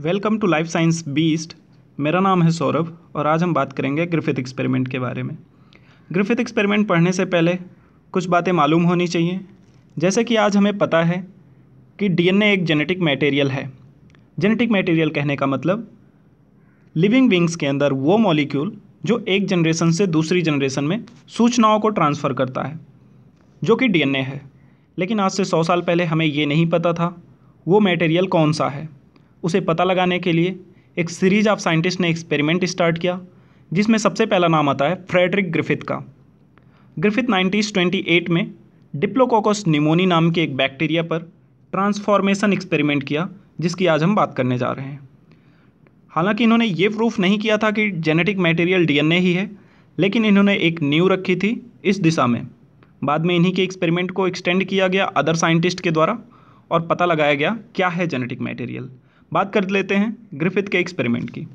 welcome to life science beast मेरा नाम है सौरभ और आज हम बात करेंगे ग्रिफिथ एक्सपेरिमेंट के बारे में ग्रिफिथ एक्सपेरिमेंट पढ़ने से पहले कुछ बातें मालूम होनी चाहिए जैसे कि आज हमें पता है कि डीएनए एक जेनेटिक मटेरियल है जेनेटिक मटेरियल कहने का मतलब लिविंग विंग्स के अंदर वो मॉलिक्यूल जो एक जनरेशन से दूसरी जनरेशन में सूचनाओं को ट्रांसफ़र करता है जो कि डीएनए है लेकिन आज से सौ साल पहले हमें ये नहीं पता था वो मटेरियल कौन सा है उसे पता लगाने के लिए एक सीरीज ऑफ साइंटिस्ट ने एक्सपेरिमेंट स्टार्ट किया जिसमें सबसे पहला नाम आता है फ्रेडरिक ग्रिफिथ का ग्रिफिथ एट में डिप्लोकोकस निमोनी नाम के एक बैक्टीरिया पर ट्रांसफॉर्मेशन एक्सपेरिमेंट किया जिसकी आज हम बात करने जा रहे हैं हालांकि इन्होंने ये प्रूफ नहीं किया था कि जेनेटिक मटेरियल डीएनए ही है लेकिन इन्होंने एक न्यू रखी थी इस दिशा में बाद में इन्हीं के एक्सपेरिमेंट को एक्सटेंड किया गया अदर साइंटिस्ट के द्वारा और पता लगाया गया क्या है जेनेटिक मटेरियल बात कर लेते हैं ग्रिफिथ के एक्सपेरिमेंट की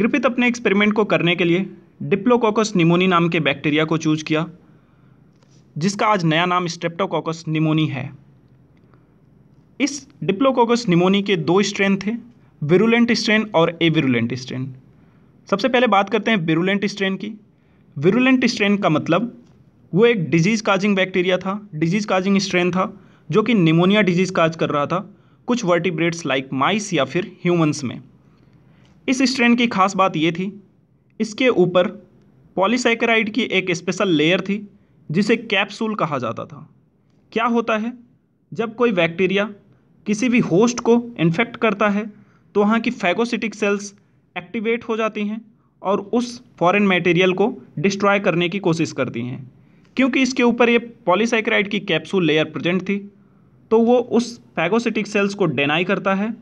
ग्रिफिथ अपने एक्सपेरिमेंट को करने के लिए डिप्लोकोकस निमोनी नाम के बैक्टीरिया को चूज किया जिसका आज नया नाम स्ट्रेप्टोकोकस निमोनी है इस डिप्लोकोकस निमोनी के दो स्ट्रेन थे विरुलेंट स्ट्रेन और एविरुलेंट स्ट्रेन सबसे पहले बात करते हैं विरुलेंट स्ट्रेन की विरुलेंट स्ट्रेन का मतलब वो एक डिजीज़ काजिंग बैक्टीरिया था डिजीज़ काजिंग स्ट्रेन था जो कि निमोनिया डिजीज़ काज कर रहा था कुछ वर्टिब्रेट्स लाइक माइस या फिर ह्यूमंस में इस स्ट्रेन की खास बात ये थी इसके ऊपर पॉलीसाइक्राइड की एक स्पेशल लेयर थी जिसे कैप्सूल कहा जाता था क्या होता है जब कोई बैक्टीरिया किसी भी होस्ट को इन्फेक्ट करता है तो वहाँ की फैगोसिटिक सेल्स एक्टिवेट हो जाती हैं और उस फॉरेन मटेरियल को डिस्ट्रॉय करने की कोशिश करती हैं क्योंकि इसके ऊपर ये पॉलीसाइक्राइड की कैप्सूल लेयर प्रेजेंट थी तो वो उस फैगोसिटिक सेल्स को डेनाई करता है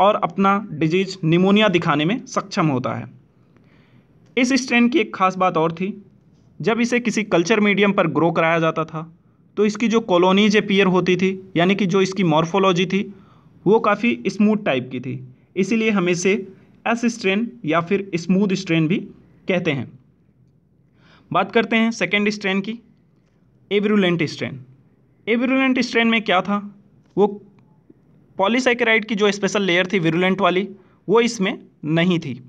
और अपना डिजीज निमोनिया दिखाने में सक्षम होता है इस स्ट्रेन की एक खास बात और थी जब इसे किसी कल्चर मीडियम पर ग्रो कराया जाता था तो इसकी जो कॉलोनीज अपीयर होती थी यानी कि जो इसकी मॉर्फोलॉजी थी वो काफ़ी स्मूथ टाइप की थी इसीलिए हम इसे एस स्ट्रेन या फिर स्मूथ स्ट्रेन भी कहते हैं बात करते हैं सेकेंड स्ट्रेन की एवरुलेंट स्ट्रेन एविरुलेंट स्ट्रेन में क्या था वो पॉलीसाइक्राइड की जो स्पेशल लेयर थी विरुलेंट वाली वो इसमें नहीं थी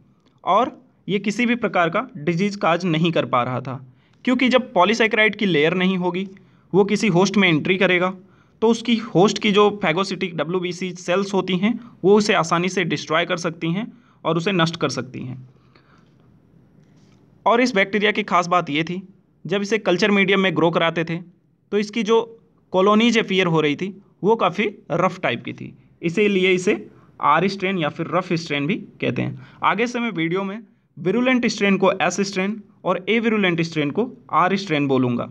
और ये किसी भी प्रकार का डिजीज काज नहीं कर पा रहा था क्योंकि जब पॉलीसाइक्राइड की लेयर नहीं होगी वो किसी होस्ट में एंट्री करेगा तो उसकी होस्ट की जो फैगोसिटिक डब्ल्यू सेल्स होती हैं वो उसे आसानी से डिस्ट्रॉय कर सकती हैं और उसे नष्ट कर सकती हैं और इस बैक्टीरिया की खास बात ये थी जब इसे कल्चर मीडियम में ग्रो कराते थे तो इसकी जो कॉलोनीज अपियर हो रही थी वो काफ़ी रफ़ टाइप की थी इसीलिए इसे आर स्ट्रेन या फिर रफ स्ट्रेन भी कहते हैं आगे से मैं वीडियो में विरुलेंट स्ट्रेन को एस स्ट्रेन और ए विरुलेंट स्ट्रेन को आर स्ट्रेन बोलूँगा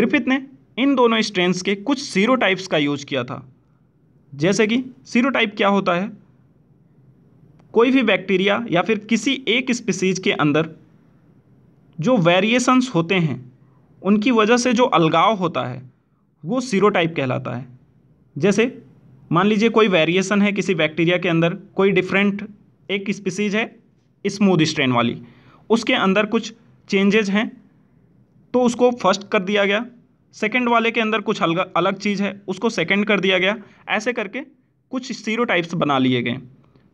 ग्रिफिथ ने इन दोनों स्ट्रेन के कुछ सीरो टाइप्स का यूज किया था जैसे कि सीरो टाइप क्या होता है कोई भी बैक्टीरिया या फिर किसी एक स्पीसीज के अंदर जो वेरिएशंस होते हैं उनकी वजह से जो अलगाव होता है वो सीरोटाइप कहलाता है जैसे मान लीजिए कोई वेरिएशन है किसी बैक्टीरिया के अंदर कोई डिफरेंट एक स्पीसीज है स्मूथ स्ट्रेन वाली उसके अंदर कुछ चेंजेज हैं तो उसको फर्स्ट कर दिया गया सेकंड वाले के अंदर कुछ अलग अलग चीज़ है उसको सेकंड कर दिया गया ऐसे करके कुछ सीरो टाइप्स बना लिए गए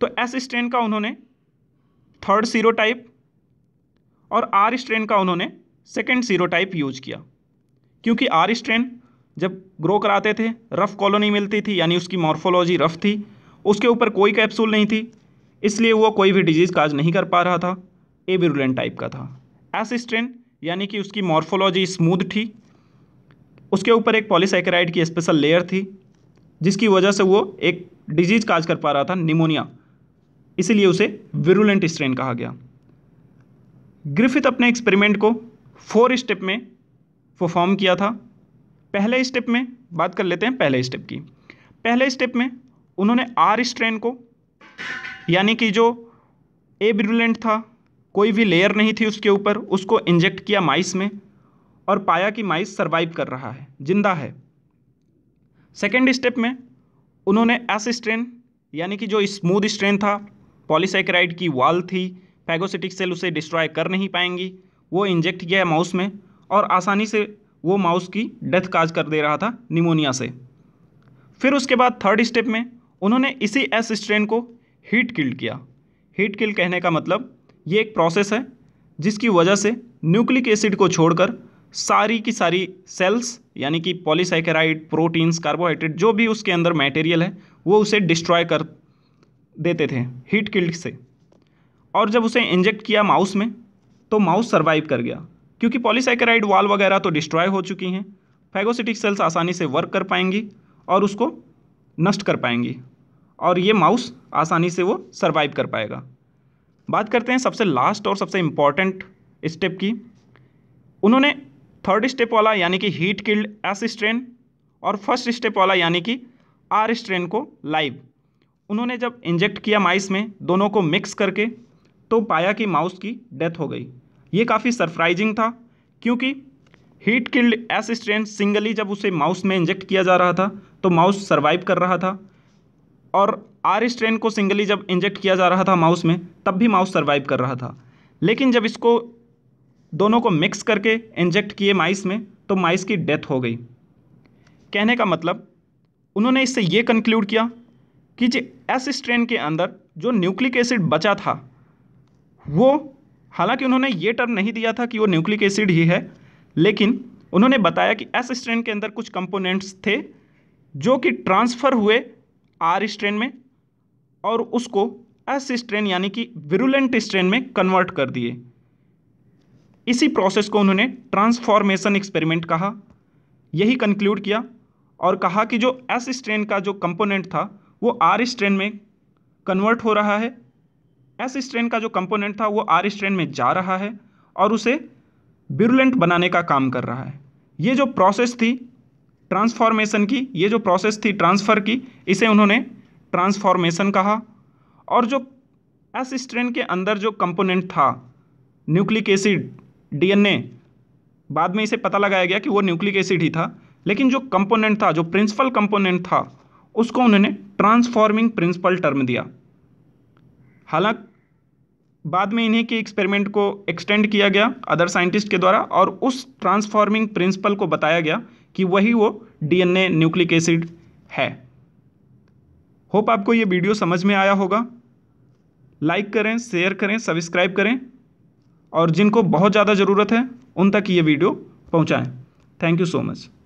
तो एस स्ट्रेन का उन्होंने थर्ड सीरो टाइप और आर स्ट्रेन का उन्होंने सेकेंड सीरो टाइप यूज किया क्योंकि आर स्ट्रेन जब ग्रो कराते थे रफ़ कॉलोनी मिलती थी यानी उसकी मॉर्फोलॉजी रफ़ थी उसके ऊपर कोई कैप्सूल नहीं थी इसलिए वो कोई भी डिजीज़ काज नहीं कर पा रहा था ए विरुलेंट टाइप का था एस स्ट्रेन यानी कि उसकी मॉर्फोलॉजी स्मूथ थी उसके ऊपर एक पॉलीसेकेराइड की स्पेशल लेयर थी जिसकी वजह से वो एक डिजीज काज कर पा रहा था निमोनिया इसीलिए उसे विरुलेंट स्ट्रेन कहा गया ग्रिफिथ अपने एक्सपेरिमेंट को फोर स्टेप में परफॉर्म किया था पहले स्टेप में बात कर लेते हैं पहले स्टेप की पहले स्टेप में उन्होंने आर स्ट्रेन को यानी कि जो ए ब्रुलेंट था कोई भी लेयर नहीं थी उसके ऊपर उसको इंजेक्ट किया माइस में और पाया कि माइस सर्वाइव कर रहा है जिंदा है सेकेंड स्टेप में उन्होंने एस स्ट्रेन यानी कि जो स्मूथ स्ट्रेन था पॉलीसेक्राइड की वाल थी फैगोसिटिक सेल उसे डिस्ट्रॉय कर नहीं पाएंगी वो इंजेक्ट किया है माउस में और आसानी से वो माउस की डेथ काज कर दे रहा था निमोनिया से फिर उसके बाद थर्ड स्टेप में उन्होंने इसी एस स्ट्रेन को हीट किल्ड किया हीट किल कहने का मतलब ये एक प्रोसेस है जिसकी वजह से न्यूक्लिक एसिड को छोड़कर सारी की सारी सेल्स यानी कि पॉलीसाइकेराइड प्रोटीन्स कार्बोहाइड्रेट जो भी उसके अंदर मटेरियल है वो उसे डिस्ट्रॉय कर देते थे हीट किल्ड से और जब उसे इंजेक्ट किया माउस में तो माउस सर्वाइव कर गया क्योंकि पॉलीसैकेराइड वाल वगैरह तो डिस्ट्रॉय हो चुकी हैं फैगोसिटिक सेल्स आसानी से वर्क कर पाएंगी और उसको नष्ट कर पाएंगी और ये माउस आसानी से वो सर्वाइव कर पाएगा बात करते हैं सबसे लास्ट और सबसे इम्पॉर्टेंट स्टेप की उन्होंने थर्ड स्टेप वाला यानी कि हीट किल्ड एस स्ट्रेन और फर्स्ट स्टेप वाला यानी कि आर स्ट्रेन को लाइव उन्होंने जब इंजेक्ट किया माइस में दोनों को मिक्स करके तो पाया कि माउस की डेथ हो गई ये काफ़ी सरप्राइजिंग था क्योंकि heat killed S strain singly जब उसे माउस में इंजेक्ट किया जा रहा था तो माउस सर्वाइव कर रहा था और आर स्ट्रेन को सिंगली जब इंजेक्ट किया जा रहा था माउस में तब भी माउस सर्वाइव कर रहा था लेकिन जब इसको दोनों को मिक्स करके इंजेक्ट किए माइस में तो माइस की डेथ हो गई कहने का मतलब उन्होंने इससे ये कंक्लूड किया कि जो एस स्ट्रेन के अंदर जो न्यूक्लिक एसिड बचा था वो हालांकि उन्होंने ये टर्म नहीं दिया था कि वो न्यूक्लिक एसिड ही है लेकिन उन्होंने बताया कि एस स्ट्रेन के अंदर कुछ कंपोनेंट्स थे जो कि ट्रांसफ़र हुए आर स्ट्रेन में और उसको एस स्ट्रेन यानी कि विरुलेंट स्ट्रेन में कन्वर्ट कर दिए इसी प्रोसेस को उन्होंने ट्रांसफॉर्मेशन एक्सपेरिमेंट कहा यही कंक्लूड किया और कहा कि जो एस स्ट्रेन का जो कंपोनेंट था वो आर स्ट्रेन में कन्वर्ट हो रहा है एस स्ट्रेन का जो कंपोनेंट था वो आर स्ट्रेन में जा रहा है और उसे बिरुलेंट बनाने का काम कर रहा है ये जो प्रोसेस थी ट्रांसफॉर्मेशन की ये जो प्रोसेस थी ट्रांसफ़र की इसे उन्होंने ट्रांसफॉर्मेशन कहा और जो एस स्ट्रेन के अंदर जो कंपोनेंट था न्यूक्लिक एसिड डीएनए बाद में इसे पता लगाया गया कि वो न्यूक्लिक एसिड ही था लेकिन जो कंपोनेंट था जो प्रिंसिपल कंपोनेंट था उसको उन्होंने ट्रांसफॉर्मिंग प्रिंसिपल टर्म दिया हालांकि बाद में इन्हीं के एक्सपेरिमेंट को एक्सटेंड किया गया अदर साइंटिस्ट के द्वारा और उस ट्रांसफॉर्मिंग प्रिंसिपल को बताया गया कि वही वो डीएनए न्यूक्लिक एसिड है होप आपको ये वीडियो समझ में आया होगा लाइक करें शेयर करें सब्सक्राइब करें और जिनको बहुत ज़्यादा ज़रूरत है उन तक ये वीडियो पहुँचाएँ थैंक यू सो मच